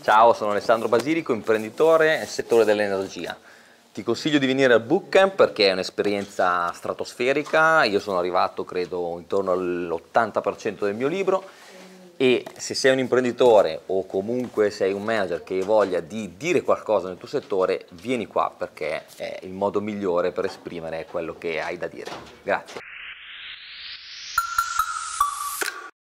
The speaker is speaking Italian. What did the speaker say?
Ciao, sono Alessandro Basilico, imprenditore nel settore dell'energia. Ti consiglio di venire al Bootcamp perché è un'esperienza stratosferica, io sono arrivato credo intorno all'80% del mio libro e se sei un imprenditore o comunque sei un manager che hai voglia di dire qualcosa nel tuo settore, vieni qua perché è il modo migliore per esprimere quello che hai da dire. Grazie.